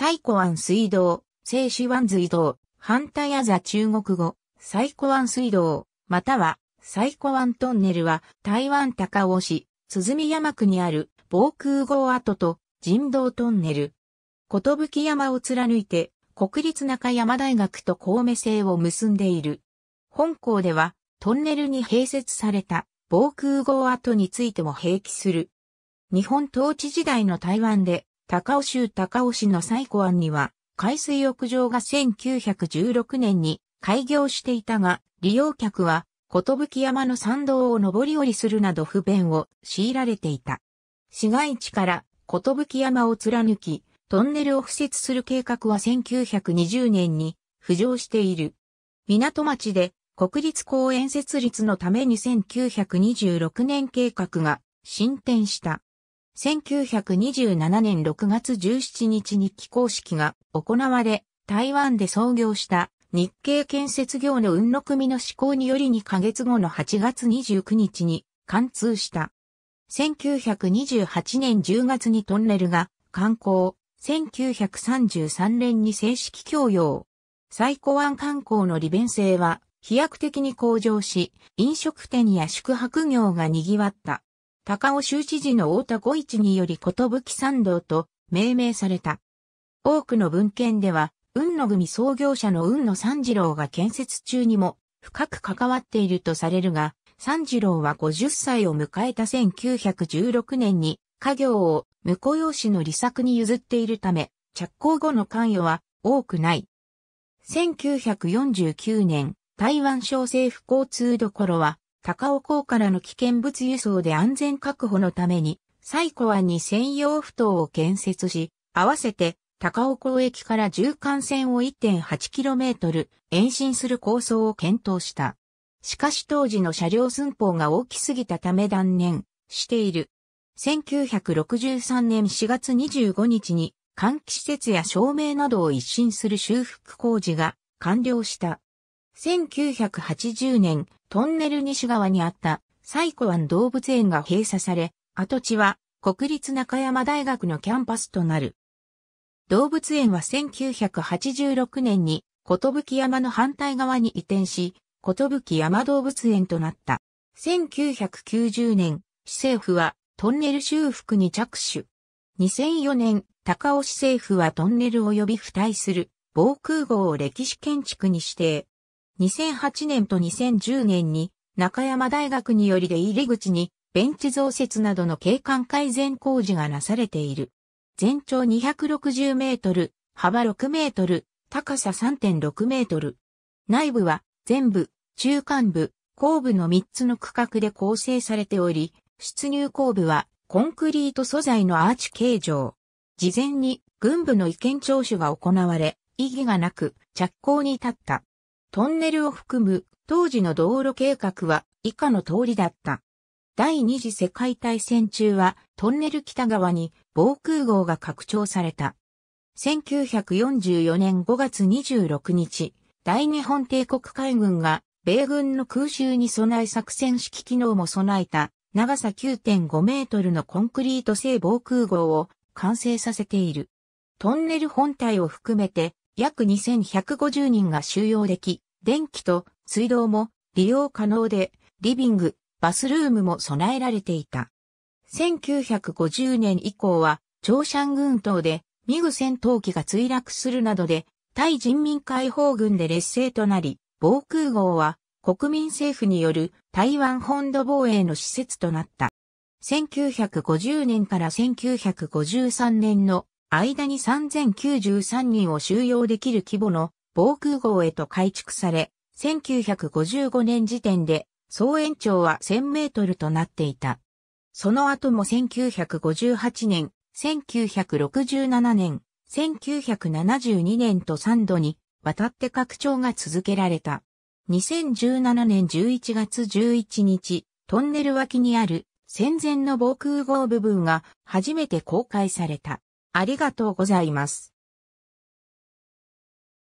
西湖湾水道、西ワ湾水道、反対アザ中国語、西湖湾水道、または西湖湾トンネルは台湾高尾市、鈴見山区にある防空壕跡と人道トンネル。ことぶき山を貫いて国立中山大学と神戸製を結んでいる。本校ではトンネルに併設された防空壕跡についても併記する。日本統治時代の台湾で高尾州高尾市の西湖湾には、海水浴場が1916年に開業していたが、利用客は、き山の山道を上り下りするなど不便を強いられていた。市街地からき山を貫き、トンネルを敷設する計画は1920年に浮上している。港町で国立公園設立のために1926年計画が進展した。1927年6月17日に起工式が行われ、台湾で創業した日系建設業の運の組の施行により2ヶ月後の8月29日に貫通した。1928年10月にトンネルが観光、1933年に正式供用。最高湾観光の利便性は飛躍的に向上し、飲食店や宿泊業が賑わった。高尾州知事の太田五一によりことぶき参道と命名された。多くの文献では、雲野組創業者の雲野三次郎が建設中にも深く関わっているとされるが、三次郎は50歳を迎えた1916年に家業を婿養子の利作に譲っているため、着工後の関与は多くない。1949年、台湾省政府交通どころは高尾港からの危険物輸送で安全確保のために、西湖湾に専用埠頭を建設し、合わせて高尾港駅から縦貫線を 1.8km 延伸する構想を検討した。しかし当時の車両寸法が大きすぎたため断念している。1963年4月25日に換気施設や照明などを一新する修復工事が完了した。1980年、トンネル西側にあった西湖湾動物園が閉鎖され、跡地は国立中山大学のキャンパスとなる。動物園は1986年に、き山の反対側に移転し、き山動物園となった。1990年、市政府はトンネル修復に着手。2004年、高尾市政府はトンネル及び付帯する防空壕を歴史建築に指定。2008年と2010年に中山大学により出入り口にベンチ増設などの景観改善工事がなされている。全長260メートル、幅6メートル、高さ3.6メートル。内部は全部、中間部、後部の3つの区画で構成されており、出入後部はコンクリート素材のアーチ形状。事前に軍部の意見聴取が行われ、意義がなく着工に立った。トンネルを含む当時の道路計画は以下の通りだった。第二次世界大戦中はトンネル北側に防空壕が拡張された。1944年5月26日、大日本帝国海軍が米軍の空襲に備え作戦式機能も備えた長さ9.5メートルのコンクリート製防空壕を完成させている。トンネル本体を含めて約2150人が収容でき、電気と水道も利用可能で、リビング、バスルームも備えられていた。1950年以降は、朝鮮軍群島で、ミグ戦闘機が墜落するなどで、対人民解放軍で劣勢となり、防空壕は国民政府による台湾本土防衛の施設となった。1950年から1953年の間に3093人を収容できる規模の防空壕へと改築され、1955年時点で総延長は1000メートルとなっていた。その後も1958年、1967年、1972年と3度に渡って拡張が続けられた。2017年11月11日、トンネル脇にある戦前の防空壕部分が初めて公開された。ありがとうございます。